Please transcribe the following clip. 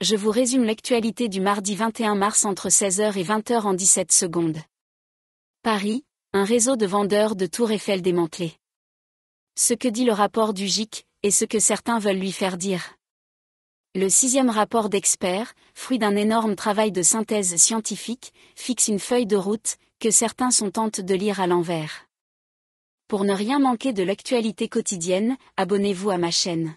je vous résume l'actualité du mardi 21 mars entre 16h et 20h en 17 secondes. Paris, un réseau de vendeurs de Tours Eiffel démantelé. Ce que dit le rapport du GIC, et ce que certains veulent lui faire dire. Le sixième rapport d'experts, fruit d'un énorme travail de synthèse scientifique, fixe une feuille de route, que certains sont tentés de lire à l'envers. Pour ne rien manquer de l'actualité quotidienne, abonnez-vous à ma chaîne.